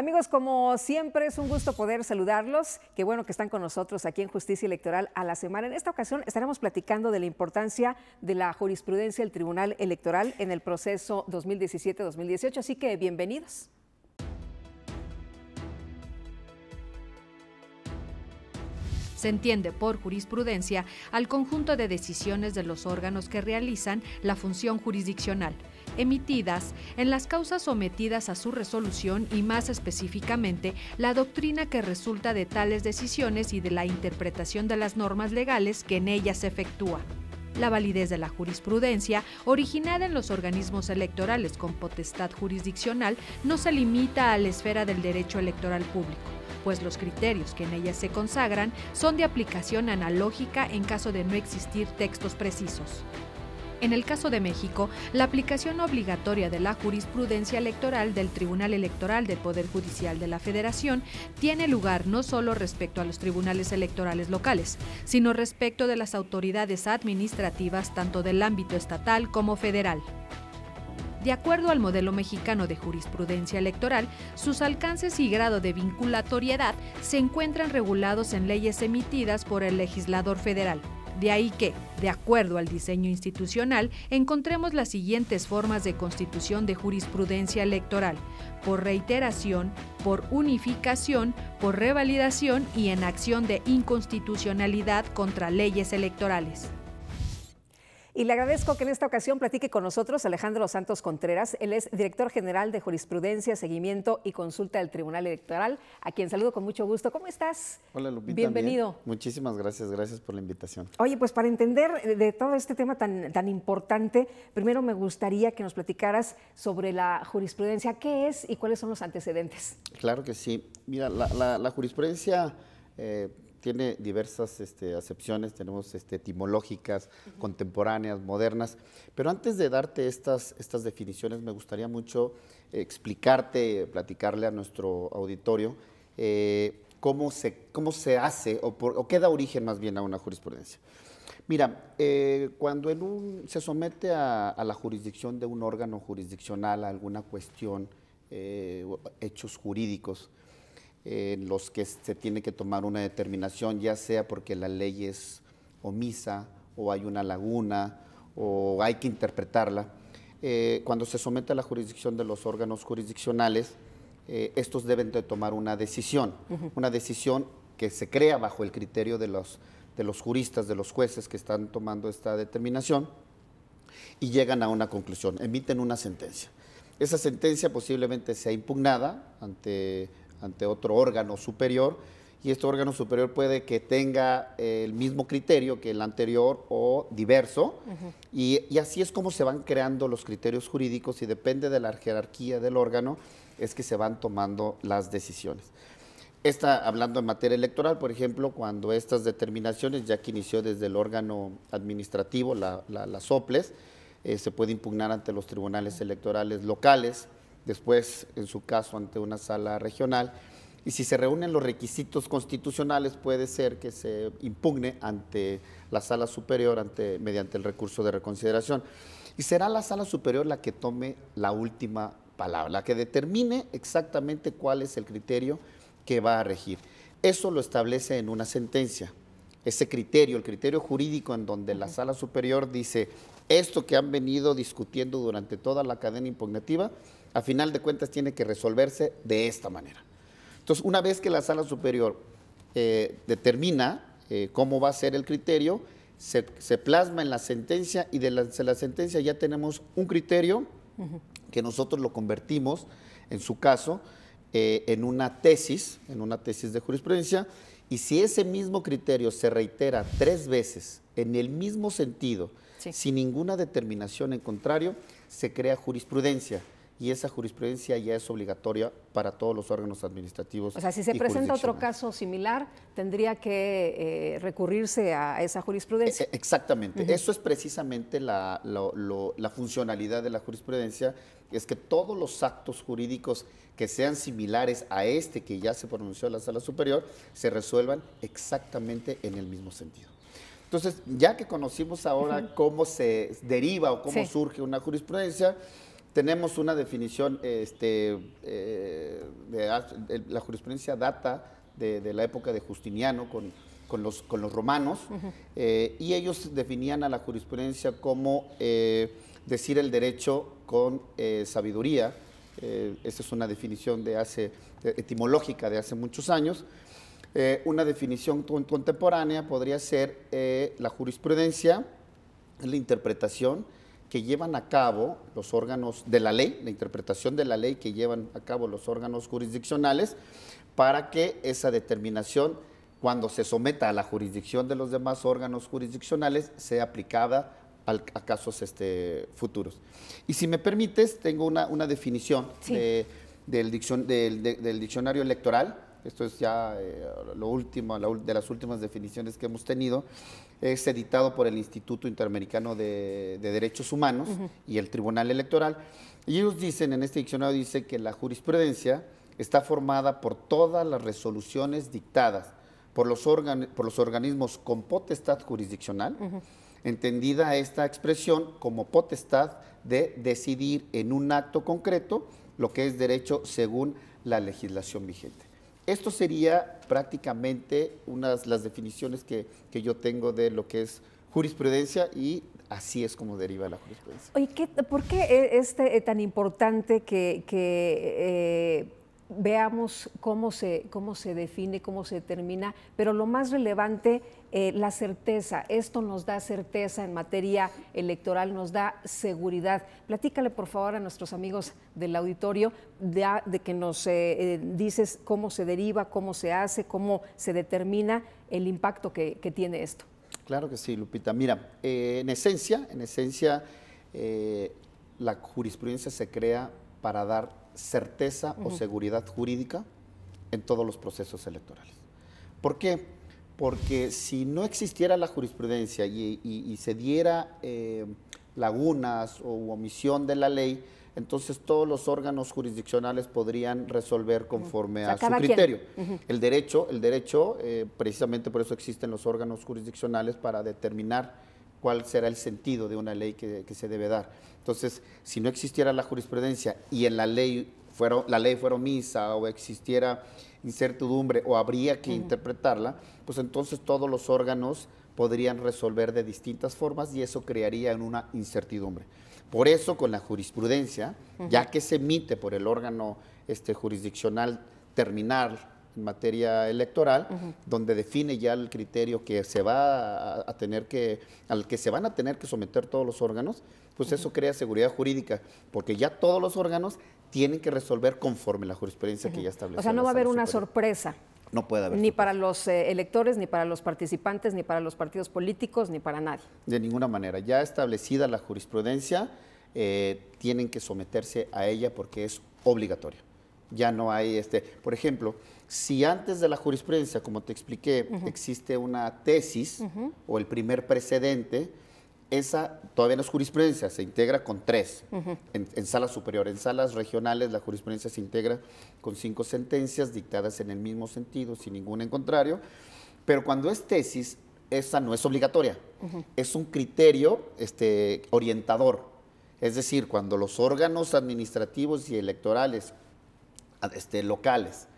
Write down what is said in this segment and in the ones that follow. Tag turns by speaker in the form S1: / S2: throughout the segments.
S1: Amigos, como siempre es un gusto poder saludarlos. Qué bueno que están con nosotros aquí en Justicia Electoral a la semana. En esta ocasión estaremos platicando de la importancia de la jurisprudencia del Tribunal Electoral en el proceso 2017-2018, así que
S2: bienvenidos. Se entiende por jurisprudencia al conjunto de decisiones de los órganos que realizan la función jurisdiccional emitidas en las causas sometidas a su resolución y más específicamente la doctrina que resulta de tales decisiones y de la interpretación de las normas legales que en ellas se efectúa la validez de la jurisprudencia originada en los organismos electorales con potestad jurisdiccional no se limita a la esfera del derecho electoral público, pues los criterios que en ellas se consagran son de aplicación analógica en caso de no existir textos precisos. En el caso de México, la aplicación obligatoria de la jurisprudencia electoral del Tribunal Electoral del Poder Judicial de la Federación tiene lugar no solo respecto a los tribunales electorales locales, sino respecto de las autoridades administrativas tanto del ámbito estatal como federal. De acuerdo al modelo mexicano de jurisprudencia electoral, sus alcances y grado de vinculatoriedad se encuentran regulados en leyes emitidas por el legislador federal, de ahí que, de acuerdo al diseño institucional, encontremos las siguientes formas de constitución de jurisprudencia electoral, por reiteración, por unificación, por revalidación y en acción de inconstitucionalidad contra leyes electorales. Y le agradezco que en esta ocasión
S1: platique con nosotros Alejandro Santos
S2: Contreras. Él es director general de
S1: Jurisprudencia, Seguimiento y Consulta del Tribunal Electoral, a quien saludo con mucho gusto. ¿Cómo estás?
S3: Hola, Lupita. Bienvenido. Muchísimas gracias, gracias por la invitación.
S1: Oye, pues para entender de todo este tema tan, tan importante, primero me gustaría que nos platicaras sobre la jurisprudencia. ¿Qué es y cuáles son los antecedentes?
S3: Claro que sí. Mira, la, jurisprudencia... Eh, tiene diversas este, acepciones, tenemos este, etimológicas, contemporáneas, modernas, pero antes de darte estas, estas definiciones me gustaría mucho explicarte, platicarle a nuestro auditorio eh, cómo, se, cómo se hace o, qué da origen más bien a una jurisprudencia. Mira, eh, cuando en un, se somete a, la jurisdicción de un órgano jurisdiccional a alguna cuestión, eh, hechos jurídicos, en los que se tiene que tomar una determinación, ya sea porque la ley es omisa o hay una laguna o hay que interpretarla. Eh, cuando se somete a la jurisdicción de los órganos jurisdiccionales, eh, estos deben de tomar una decisión, una decisión que se crea bajo el criterio de los, de los juristas, de los jueces que están tomando esta determinación y llegan a una conclusión, emiten una sentencia. Esa sentencia posiblemente sea impugnada ante ante otro órgano superior y este órgano superior puede que tenga eh, el mismo criterio que el anterior o diverso, y, así es como se van creando los criterios jurídicos y depende de la jerarquía del órgano es que se van tomando las decisiones. Está hablando en materia electoral, por ejemplo, cuando estas determinaciones, ya que inició desde el órgano administrativo, la, las OPLES, eh, se puede impugnar ante los tribunales electorales locales, después en su caso ante una sala regional. Y si se reúnen los requisitos constitucionales, puede ser que se impugne ante la sala superior mediante el recurso de reconsideración. Y será la sala superior la que tome la última palabra, la que determine exactamente cuál es el criterio que va a regir. Eso lo establece en una sentencia. Ese criterio, el criterio jurídico en donde la sala superior dice, esto que han venido discutiendo durante toda la cadena impugnativa, a final de cuentas tiene que resolverse de esta manera. Entonces, una vez que la sala superior eh, determina eh, cómo va a ser el criterio, se, plasma en la sentencia y de la, sentencia ya tenemos un criterio que nosotros lo convertimos, en su caso, eh, en una tesis, en una tesis de jurisprudencia, y si ese mismo criterio se reitera tres veces en el mismo sentido, sin ninguna determinación en contrario, se crea jurisprudencia y esa jurisprudencia ya es obligatoria para todos los órganos administrativos. O sea, si se presenta otro
S1: caso similar, tendría que eh, recurrirse a esa jurisprudencia. E,
S3: e, exactamente, eso es precisamente la, funcionalidad de la jurisprudencia, es que todos los actos jurídicos que sean similares a este que ya se pronunció en la sala superior, se resuelvan exactamente en el mismo sentido. Entonces, ya que conocimos ahora cómo se deriva o cómo surge una jurisprudencia, tenemos una definición, este, eh, de, la jurisprudencia data de, la época de Justiniano con, los, romanos, eh, y ellos definían a la jurisprudencia como eh, decir el derecho con sabiduría. esa es una definición de hace, etimológica de hace muchos años. una definición contemporánea podría ser la jurisprudencia, la interpretación, que llevan a cabo los órganos de la ley, la interpretación de la ley que llevan a cabo los órganos jurisdiccionales, para que esa determinación, cuando se someta a la jurisdicción de los demás órganos jurisdiccionales, sea aplicada a casos este, futuros. Y si me permites, tengo una, una definición del, diccionario electoral. Esto es ya eh, lo último, de las últimas definiciones que hemos tenido es editado por el Instituto Interamericano de, Derechos Humanos y el Tribunal Electoral. Y ellos dicen, en este diccionario dice que la jurisprudencia está formada por todas las resoluciones dictadas por los, por los organismos con potestad jurisdiccional, entendida esta expresión como potestad de decidir en un acto concreto lo que es derecho según la legislación vigente. Esto sería prácticamente unas las definiciones que, yo tengo de lo que es jurisprudencia y así es como deriva la jurisprudencia.
S1: ¿por qué eh, es este, eh, tan importante que, que eh, veamos cómo se, cómo se define, cómo se determina, pero lo más relevante, eh, la certeza. Esto nos da certeza en materia electoral, nos da seguridad. Platícale, por favor, a nuestros amigos del auditorio de, que nos eh, eh, dices cómo se deriva, cómo se hace, cómo se determina el impacto que, que tiene esto.
S3: Claro que sí, Lupita. Mira, en esencia, en esencia, la jurisprudencia se crea para dar certeza o seguridad jurídica en todos los procesos electorales. ¿Por qué? Porque si no existiera la jurisprudencia y, se diera eh, lagunas o omisión de la ley, entonces todos los órganos jurisdiccionales podrían resolver conforme a su criterio. El derecho, el derecho eh, precisamente por eso existen los órganos jurisdiccionales para determinar cuál será el sentido de una ley que, se debe dar. Entonces, si no existiera la jurisprudencia y en la ley fuera, la ley omisa o existiera incertidumbre o habría que interpretarla, pues entonces todos los órganos podrían resolver de distintas formas y eso crearía una incertidumbre. Por eso, con la jurisprudencia, ya que se emite por el órgano este, jurisdiccional terminal materia electoral, donde define ya el criterio que se va a, tener que, al que se van a tener que someter todos los órganos, pues eso crea seguridad jurídica, porque ya todos los órganos tienen que resolver conforme la jurisprudencia que ya establece. O sea, no va a haber una
S1: sorpresa.
S3: No puede haber. Ni
S1: para los eh, electores, ni para los participantes, ni para los partidos políticos, ni para nadie.
S3: De ninguna manera. Ya establecida la jurisprudencia, eh, tienen que someterse a ella porque es obligatoria. Ya no hay, este, por ejemplo, si antes de la jurisprudencia, como te expliqué, existe una tesis o el primer precedente, esa todavía no es jurisprudencia, se integra con tres en, salas superiores, En salas regionales la jurisprudencia se integra con cinco sentencias dictadas en el mismo sentido, sin ninguna en contrario. Pero cuando es tesis, esa no es obligatoria, es un criterio este, orientador. Es decir, cuando los órganos administrativos y electorales este, locales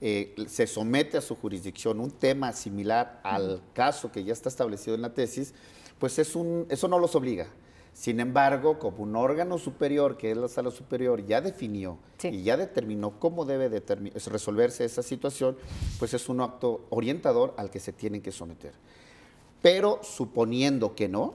S3: eh, se somete a su jurisdicción un tema similar al caso que ya está establecido en la tesis, pues eso no los obliga. Sin embargo, como un órgano superior, que es la sala superior, ya definió y ya determinó cómo debe resolverse esa situación, pues es un acto orientador al que se tienen que someter pero suponiendo que no,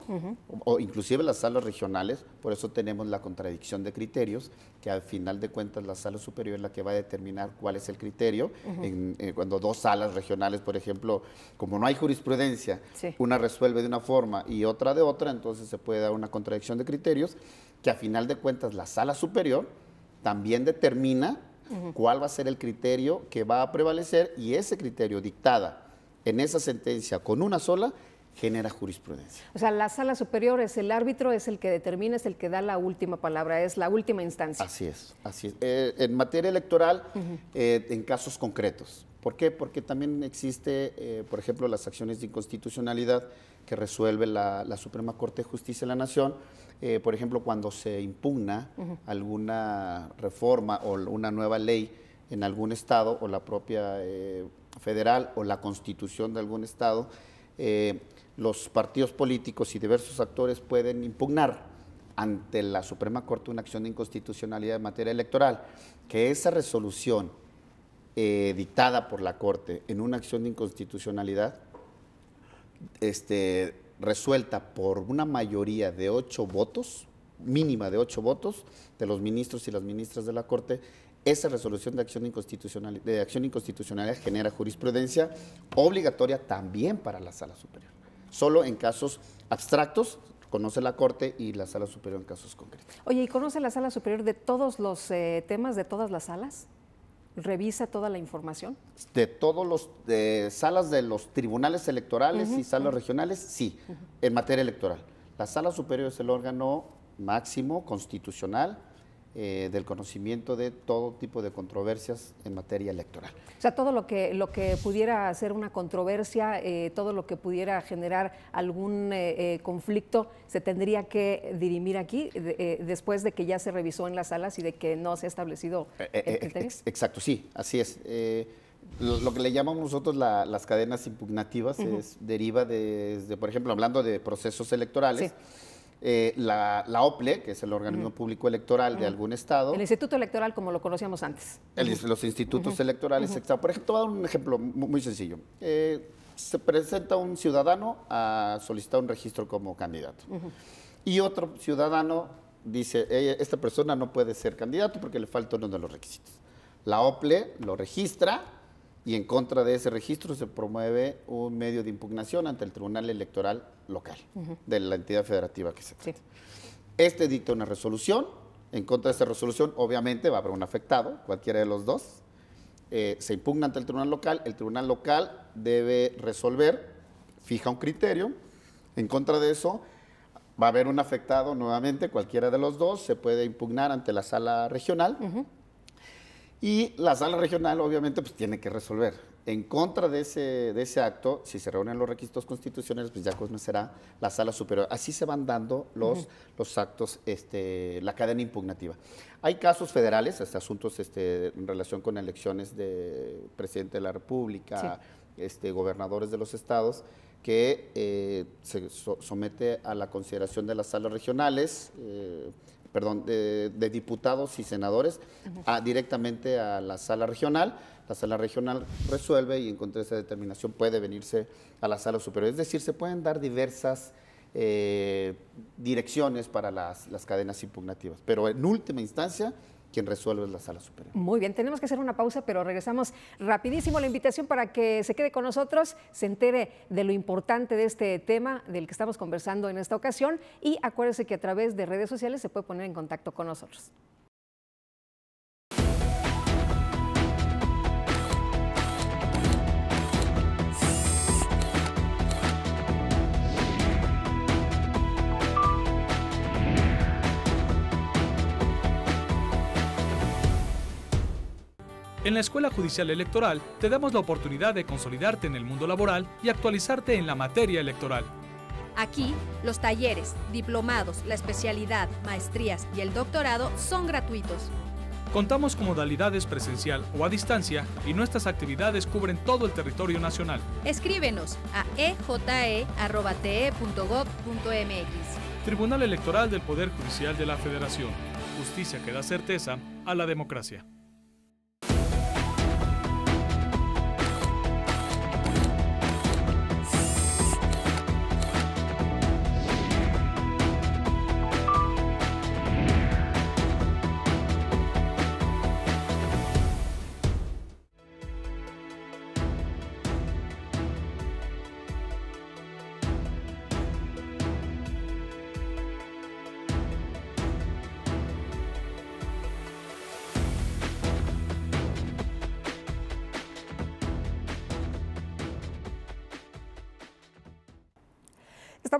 S3: o, inclusive las salas regionales, por eso tenemos la contradicción de criterios, que al final de cuentas la sala superior es la que va a determinar cuál es el criterio. Eh, cuando dos salas regionales, por ejemplo, como no hay jurisprudencia, una resuelve de una forma y otra de otra, entonces se puede dar una contradicción de criterios, que al final de cuentas la sala superior también determina cuál va a ser el criterio que va a prevalecer y ese criterio dictada en esa sentencia con una sola genera jurisprudencia.
S1: O sea, la sala superior es el árbitro, es el que determina, es el que da la última palabra, es la última instancia.
S3: Así es, así es. Eh, en materia electoral, eh, en casos concretos. ¿Por qué? Porque también existe, eh, por ejemplo, las acciones de inconstitucionalidad que resuelve la, Suprema Corte de Justicia de la Nación. por ejemplo, cuando se impugna alguna reforma o una nueva ley en algún estado o la propia federal o la constitución de algún estado, los partidos políticos y diversos actores pueden impugnar ante la Suprema Corte una acción de inconstitucionalidad en materia electoral, que esa resolución eh, dictada por la Corte en una acción de inconstitucionalidad, este, resuelta por una mayoría de ocho votos, mínima de ocho votos de los ministros y las ministras de la Corte, esa resolución de acción inconstitucional, de acción inconstitucional genera jurisprudencia obligatoria también para la Sala Superior solo en casos abstractos, conoce la Corte y la Sala Superior en casos concretos.
S1: Oye, ¿y conoce la Sala Superior de todos los eh, temas, de todas las salas? ¿Revisa toda la información?
S3: De todos las salas de los tribunales electorales y salas regionales, sí, en materia electoral. La Sala Superior es el órgano máximo constitucional eh, del conocimiento de todo tipo de controversias en materia electoral.
S1: O sea, todo lo que, lo que pudiera ser una controversia, eh, todo lo que pudiera generar algún eh, conflicto, se tendría que dirimir aquí después de que ya se revisó en las salas y de que no se ha establecido el
S3: Exacto, sí, así es. Lo, que le llamamos nosotros las cadenas impugnativas es, deriva de, por ejemplo, hablando de procesos electorales. Eh, la, OPLE, que es el organismo público electoral de algún
S1: estado. El Instituto Electoral, como lo conocíamos antes.
S3: los institutos electorales, Por ejemplo, un ejemplo muy, sencillo. Eh, se presenta un ciudadano a solicitar un registro como candidato. Y otro ciudadano dice, esta persona no puede ser candidato porque le falta uno de los requisitos. La OPLE lo registra, y en contra de ese registro se promueve un medio de impugnación ante el Tribunal Electoral Local de la entidad federativa que se trata. Este dicta una resolución, en contra de esa resolución obviamente va a haber un afectado, cualquiera de los dos. Eh, se impugna ante el Tribunal Local, el Tribunal Local debe resolver, fija un criterio, en contra de eso va a haber un afectado nuevamente, cualquiera de los dos, se puede impugnar ante la sala regional. Uh y la sala regional, obviamente, pues tiene que resolver. En contra de ese, de ese acto, si se reúnen los requisitos constitucionales, pues ya será la sala superior. Así se van dando los, los actos, este, la cadena impugnativa. Hay casos federales, hasta asuntos este, en relación con elecciones de presidente de la República, este, gobernadores de los estados, que eh, se somete a la consideración de las salas regionales. Eh, perdón, de, diputados y senadores directamente a la sala regional. La sala regional resuelve y en contra de esa determinación puede venirse a la sala superior. Es decir, se pueden dar diversas eh, direcciones para las, las, cadenas impugnativas, pero en última instancia quien resuelve la sala superior.
S1: Muy bien, tenemos que hacer una pausa, pero regresamos rapidísimo. La invitación para que se quede con nosotros, se entere de lo importante de este tema del que estamos conversando en esta ocasión y acuérdese que a través de redes sociales se puede poner en contacto con nosotros.
S2: En la Escuela Judicial Electoral te damos la oportunidad de consolidarte en el mundo laboral y actualizarte en la materia electoral. Aquí, los talleres, diplomados, la especialidad, maestrías y el doctorado son gratuitos. Contamos con modalidades presencial o a distancia y nuestras actividades cubren todo el territorio nacional. Escríbenos a eje.gov.mx Tribunal Electoral del Poder Judicial de la Federación. Justicia que da certeza a la democracia.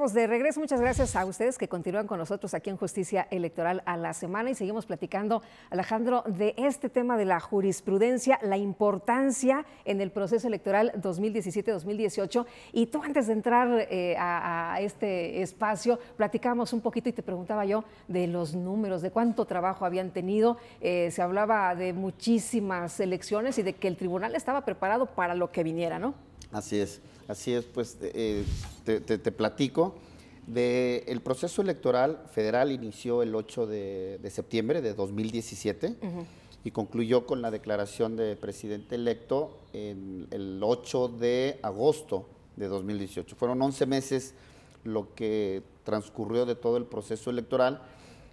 S1: de regreso. Muchas gracias a ustedes que continúan con nosotros aquí en Justicia Electoral a la semana y seguimos platicando, Alejandro, de este tema de la jurisprudencia, la importancia en el proceso electoral 2017-2018. Y tú antes de entrar eh, a, este espacio, platicamos un poquito y te preguntaba yo de los números, de cuánto trabajo habían tenido. Eh, se hablaba de muchísimas elecciones y de que el tribunal estaba preparado para lo que viniera, ¿no?
S3: Así es, así es, pues eh, te, platico. De, el proceso electoral federal inició el 8 de, septiembre de 2017 y concluyó con la declaración de presidente electo el 8 de agosto de 2018. Fueron 11 meses lo que transcurrió de todo el proceso electoral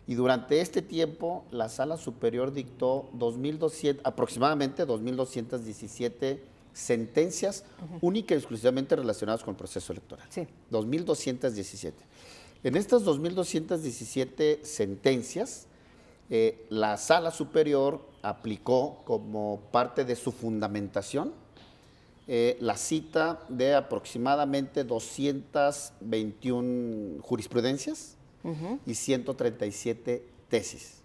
S3: y durante este tiempo la sala superior dictó 2200, aproximadamente 2.217 sentencias únicas y exclusivamente relacionadas con el proceso electoral. Sí. 2.217. En estas 2.217 sentencias, eh, la sala superior aplicó como parte de su fundamentación eh, la cita de aproximadamente 221 jurisprudencias y 137 tesis.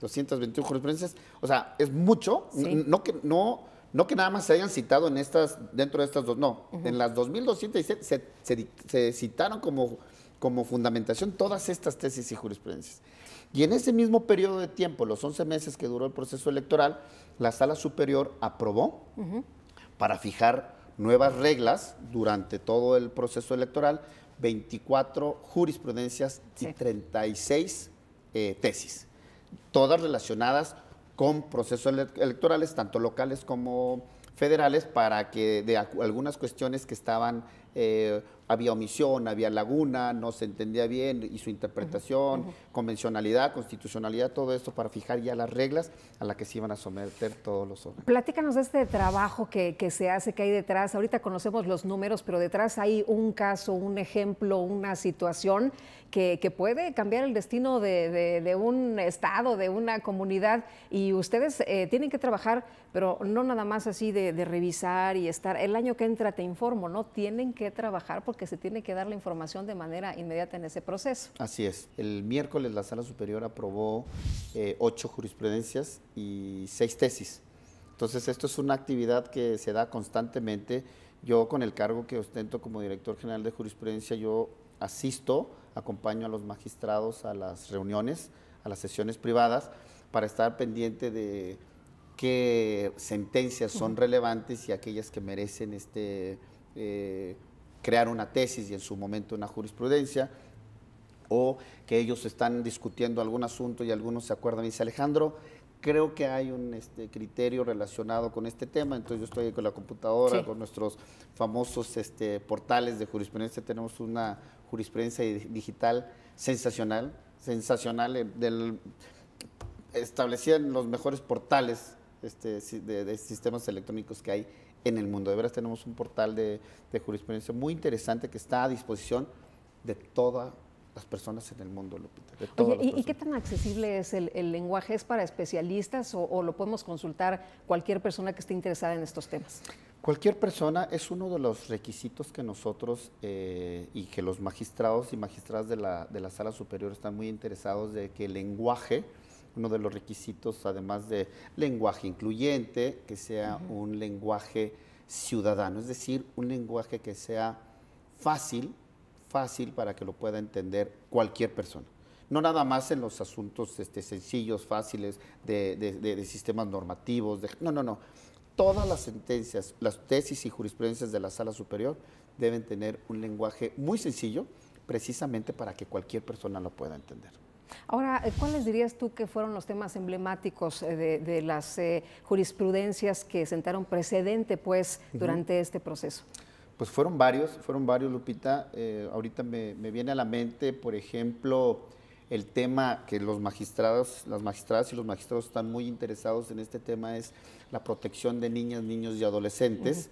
S3: 221 jurisprudencias, o sea, es mucho, no que no no que nada más se hayan citado en estas, dentro de estas dos, no, en las 2207 se, citaron como, como fundamentación todas estas tesis y jurisprudencias. Y en ese mismo periodo de tiempo, los 11 meses que duró el proceso electoral, la Sala Superior aprobó para fijar nuevas reglas durante todo el proceso electoral, 24 jurisprudencias y 36 eh, tesis, todas relacionadas con procesos electorales, tanto locales como federales, para que de algunas cuestiones que estaban eh, había omisión, había laguna, no se entendía bien y su interpretación, convencionalidad, constitucionalidad, todo esto para fijar ya las reglas a las que se iban a someter todos los órganos.
S1: Platícanos de este trabajo que, se hace, que hay detrás. Ahorita conocemos los números, pero detrás hay un caso, un ejemplo, una situación que, puede cambiar el destino de, un estado, de una comunidad. Y ustedes eh, tienen que trabajar, pero no nada más así de revisar y estar. El año que entra, te informo, ¿no? Tienen que trabajar porque que se tiene que dar la información de manera inmediata en ese proceso.
S3: Así es. El miércoles la Sala Superior aprobó eh, ocho jurisprudencias y seis tesis. Entonces, esto es una actividad que se da constantemente. Yo, con el cargo que ostento como director general de jurisprudencia, yo asisto, acompaño a los magistrados a las reuniones, a las sesiones privadas, para estar pendiente de qué sentencias son relevantes y aquellas que merecen este eh, crear una tesis y en su momento una jurisprudencia, o que ellos están discutiendo algún asunto y algunos se acuerdan y dice Alejandro, creo que hay un este, criterio relacionado con este tema, entonces yo estoy con la computadora, con nuestros famosos este, portales de jurisprudencia, tenemos una jurisprudencia digital sensacional, sensacional, eh, del, establecida los mejores portales este, de sistemas electrónicos que hay en el mundo. De veras tenemos un portal de, jurisprudencia muy interesante que está a disposición de todas las personas en el mundo, ¿y, qué
S1: tan accesible es el, lenguaje? ¿Es para especialistas o, lo podemos consultar cualquier persona que esté interesada en estos temas?
S3: Cualquier persona es uno de los requisitos que nosotros eh, y que los magistrados y magistradas de la, de la, Sala Superior están muy interesados de que el lenguaje uno de los requisitos, además de lenguaje incluyente, que sea un lenguaje ciudadano, es decir, un lenguaje que sea fácil, fácil para que lo pueda entender cualquier persona. No nada más en los asuntos este, sencillos, fáciles, de, de, de, de sistemas normativos, no, no, no. Todas las sentencias, las tesis y jurisprudencias de la sala superior deben tener un lenguaje muy sencillo, precisamente para que cualquier persona lo pueda entender.
S1: Ahora, eh, ¿cuáles dirías tú que fueron los temas emblemáticos eh, de, las eh, jurisprudencias que sentaron precedente pues, durante este proceso?
S3: Pues fueron varios, fueron varios, Lupita. ahorita me, viene a la mente, por ejemplo, el tema que los magistrados, las magistradas y los magistrados están muy interesados en este tema es la protección de niñas, niños y adolescentes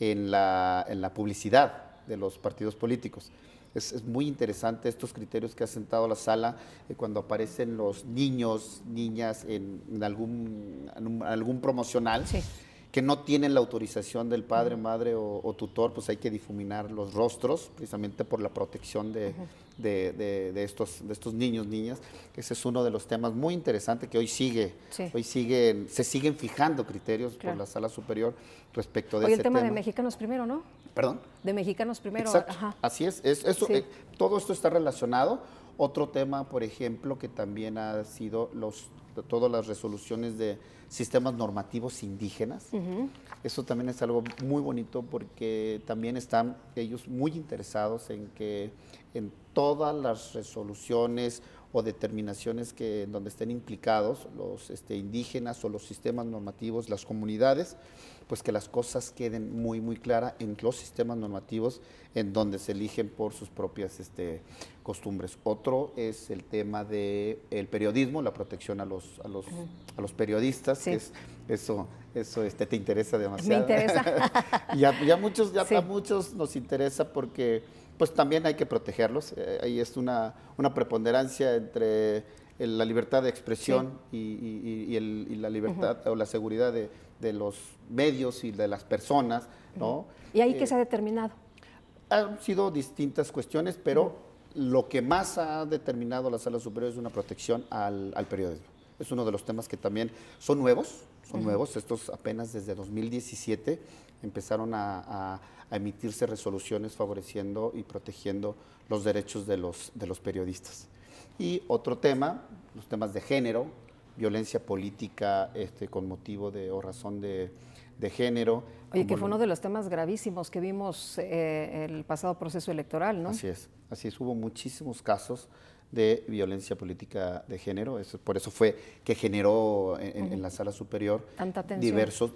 S3: en, la, publicidad de los partidos políticos. Es, muy interesante estos criterios que ha sentado la sala eh, cuando aparecen los niños, niñas en, algún, algún promocional. que no tienen la autorización del padre, madre o, tutor, pues hay que difuminar los rostros, precisamente por la protección de, estos, de estos niños, niñas. Ese es uno de los temas muy interesantes que hoy sigue. Hoy sigue, se siguen fijando criterios por la sala superior respecto de hoy el tema. de
S1: mexicanos primero, ¿no? ¿Perdón? De mexicanos primero.
S3: Así es. eso, eh, todo esto está relacionado. Otro tema, por ejemplo, que también ha sido los, todas las resoluciones de sistemas normativos indígenas. Eso también es algo muy bonito porque también están ellos muy interesados en que en todas las resoluciones o determinaciones que donde estén implicados los este, indígenas o los sistemas normativos, las comunidades, pues que las cosas queden muy, muy claras en los sistemas normativos en donde se eligen por sus propias este, costumbres. Otro es el tema del el periodismo, la protección a los, los, a los periodistas, eso, eso este, te interesa demasiado. ya muchos, ya muchos nos interesa porque pues también hay que protegerlos. Eh, ahí es una, una preponderancia entre la libertad de expresión y, la libertad o la seguridad de de los medios y de las personas, ¿no? ¿Y ahí qué eh, se ha determinado? Han sido distintas cuestiones, pero lo que más ha determinado la Sala Superior es una protección al, periodismo. Es uno de los temas que también son nuevos, son nuevos, estos apenas desde 2017 empezaron a, emitirse resoluciones favoreciendo y protegiendo los derechos los, de los periodistas. Y otro tema, los temas de género, violencia política este, con motivo de o razón de, de género. Y que fue uno de
S1: los temas gravísimos que vimos eh, el pasado proceso electoral, ¿no? Así
S3: es, así es, hubo muchísimos casos de violencia política de género, eso, por eso fue que generó en, la sala superior
S1: diversos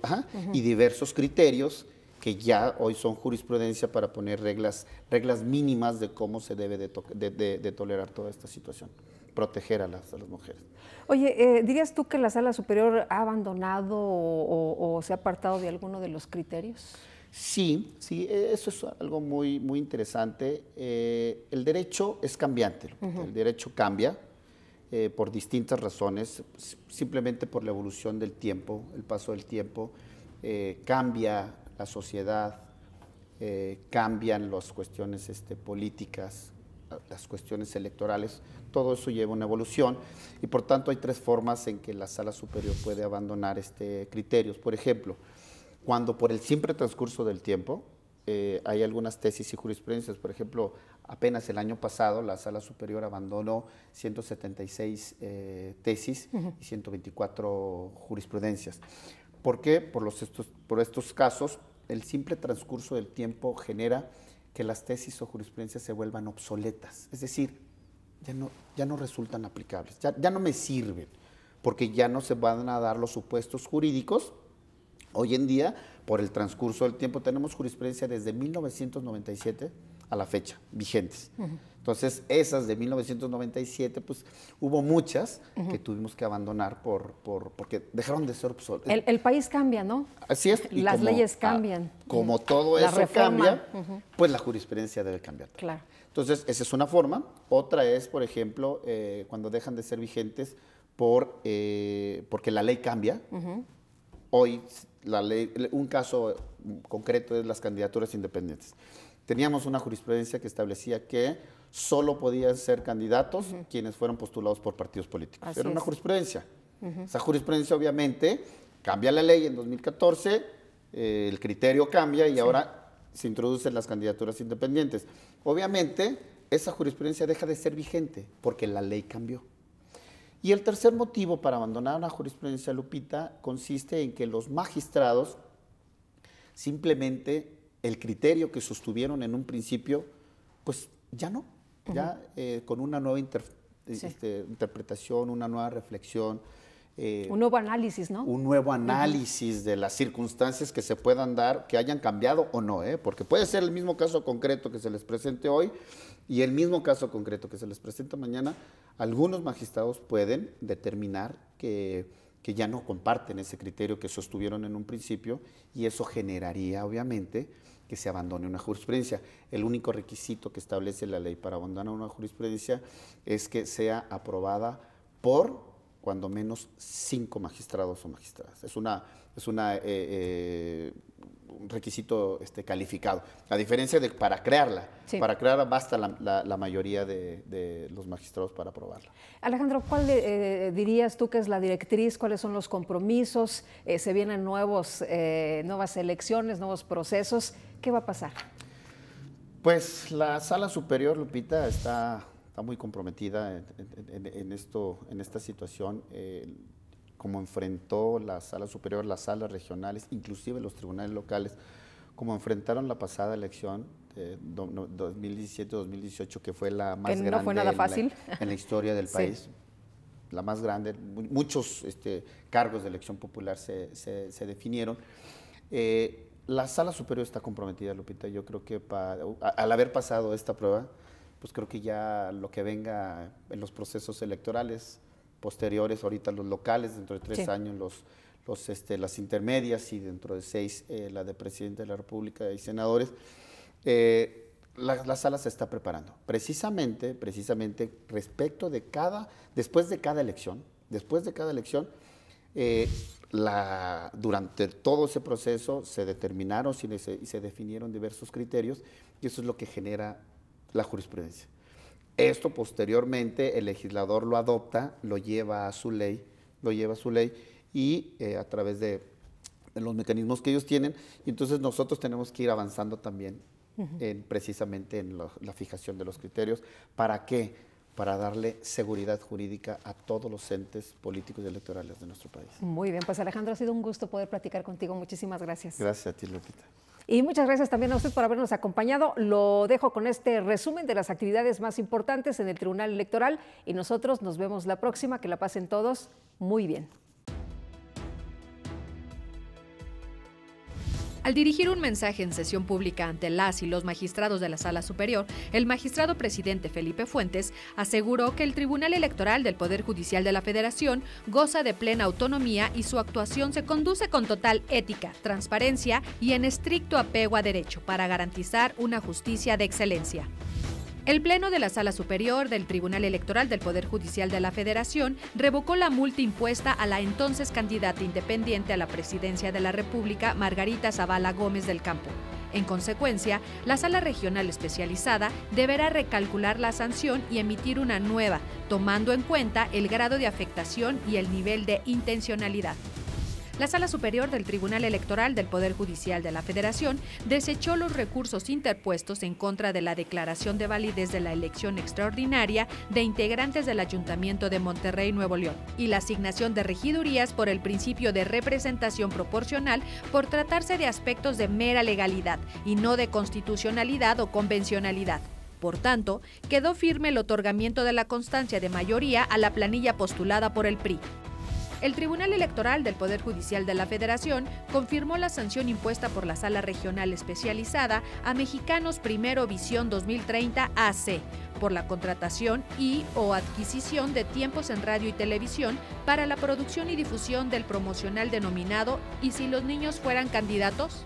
S1: y
S3: diversos criterios que ya hoy son jurisprudencia para poner reglas, reglas mínimas de cómo se debe de tolerar toda esta situación proteger a las, mujeres.
S1: Oye, eh, ¿dirías tú que la sala superior ha abandonado o, se ha apartado de alguno de los criterios?
S3: Sí,
S1: sí, e, eso es algo
S3: muy, muy interesante. Eh, el derecho es cambiante, el derecho cambia, eh, por distintas razones, simplemente por la evolución del tiempo, el paso del tiempo, cambia la sociedad, cambian las cuestiones este, políticas, las cuestiones electorales, todo eso lleva una evolución y por tanto hay tres formas en que la sala superior puede abandonar este criterios. Por ejemplo, cuando por el simple transcurso del tiempo eh, hay algunas tesis y jurisprudencias, por ejemplo, apenas el año pasado la sala superior abandonó 176 eh, tesis y 124 jurisprudencias. ¿Por qué? Por, los por estos casos, el simple transcurso del tiempo genera que las tesis o jurisprudencias se vuelvan obsoletas, es decir, ya no, ya no resultan aplicables, ya, no me sirven, porque ya no se van a dar los supuestos jurídicos. Hoy en día, por el transcurso del tiempo, tenemos jurisprudencia desde 1997 a la fecha, vigentes. Entonces, esas de 1997, pues hubo muchas que tuvimos que abandonar por, por porque dejaron de ser obsoletas.
S1: El, país cambia, ¿no?
S3: Así es. Las leyes cambian. como todo eso cambia, pues la jurisprudencia debe cambiar. Claro. Entonces, esa es una forma. Otra es, por ejemplo, eh, cuando dejan de ser vigentes por, eh, porque la ley cambia. Hoy, la ley, un caso concreto es las candidaturas independientes. Teníamos una jurisprudencia que establecía que solo podían ser candidatos quienes fueron postulados por partidos políticos. Era una jurisprudencia. Esa jurisprudencia obviamente cambia la ley en 2014, eh, el criterio cambia y ahora se introducen las candidaturas independientes. Obviamente esa jurisprudencia deja de ser vigente porque la ley cambió. Y el tercer motivo para abandonar una jurisprudencia Lupita consiste en que los magistrados simplemente el criterio que sostuvieron en un principio, pues ya no, ya eh, con una nueva eh, este, interpretación, una nueva reflexión. Eh, un nuevo
S1: análisis, ¿no? Un
S3: nuevo análisis de las circunstancias que se puedan dar, que hayan cambiado o no, ¿eh? porque puede ser el mismo caso concreto que se les presente hoy y el mismo caso concreto que se les presenta mañana. Algunos magistrados pueden determinar que, que ya no comparten ese criterio que sostuvieron en un principio y eso generaría, obviamente, que se abandone una jurisprudencia. El único requisito que establece la ley para abandonar una jurisprudencia es que sea aprobada por cuando menos cinco magistrados o magistradas. Es una, es una eh, eh, un requisito este, calificado, a diferencia de para crearla. Para crearla basta la, mayoría de, los magistrados para aprobarla.
S1: Alejandro, ¿cuál eh, dirías tú que es la directriz? ¿Cuáles son los compromisos? Eh, ¿Se vienen nuevos, eh, nuevas elecciones, nuevos procesos? ¿Qué va a pasar?
S3: Pues la sala superior, Lupita, está, muy comprometida esto, en esta situación como enfrentó la sala superior, las salas regionales, inclusive los tribunales locales, como enfrentaron la pasada elección 2017-2018, que fue la más grande fue nada fácil. En, la, historia del país, la más grande, muchos este, cargos de elección popular se, definieron. Eh, la sala superior está comprometida, Lupita. Yo creo que al haber pasado esta prueba, pues creo que ya lo que venga en los procesos electorales, posteriores, ahorita los locales, dentro de tres años los, los, este, las intermedias y dentro de seis eh, la de presidente de la República y senadores, eh, la, sala se está preparando. Precisamente, precisamente respecto de cada, después de cada elección, después de cada elección, eh, la, durante todo ese proceso se determinaron y se definieron diversos criterios y eso es lo que genera la jurisprudencia. Esto posteriormente el legislador lo adopta, lo lleva a su ley, lo lleva a su ley y eh, a través de, los mecanismos que ellos tienen, y entonces nosotros tenemos que ir avanzando también en, precisamente en la fijación de los criterios. ¿Para qué? para darle seguridad jurídica a todos los entes políticos y electorales de nuestro país.
S1: Muy bien, pues Alejandro, ha sido un gusto poder platicar contigo. Muchísimas gracias.
S3: Gracias a ti, Lupita.
S1: Y muchas gracias también a usted por habernos acompañado. Lo dejo con este resumen de las actividades más importantes en el Tribunal Electoral y nosotros nos vemos la próxima. Que la pasen todos muy bien.
S2: Al dirigir un mensaje en sesión pública ante las y los magistrados de la Sala Superior, el magistrado presidente Felipe Fuentes aseguró que el Tribunal Electoral del Poder Judicial de la Federación goza de plena autonomía y su actuación se conduce con total ética, transparencia y en estricto apego a derecho para garantizar una justicia de excelencia. El Pleno de la Sala Superior del Tribunal Electoral del Poder Judicial de la Federación revocó la multa impuesta a la entonces candidata independiente a la presidencia de la República, Margarita Zavala Gómez del Campo. En consecuencia, la Sala Regional Especializada deberá recalcular la sanción y emitir una nueva, tomando en cuenta el grado de afectación y el nivel de intencionalidad la Sala Superior del Tribunal Electoral del Poder Judicial de la Federación desechó los recursos interpuestos en contra de la declaración de validez de la elección extraordinaria de integrantes del Ayuntamiento de Monterrey, Nuevo León, y la asignación de regidurías por el principio de representación proporcional por tratarse de aspectos de mera legalidad y no de constitucionalidad o convencionalidad. Por tanto, quedó firme el otorgamiento de la constancia de mayoría a la planilla postulada por el PRI, el Tribunal Electoral del Poder Judicial de la Federación confirmó la sanción impuesta por la Sala Regional Especializada a Mexicanos Primero Visión 2030 AC por la contratación y o adquisición de tiempos en radio y televisión para la producción y difusión del promocional denominado ¿Y si los niños fueran candidatos?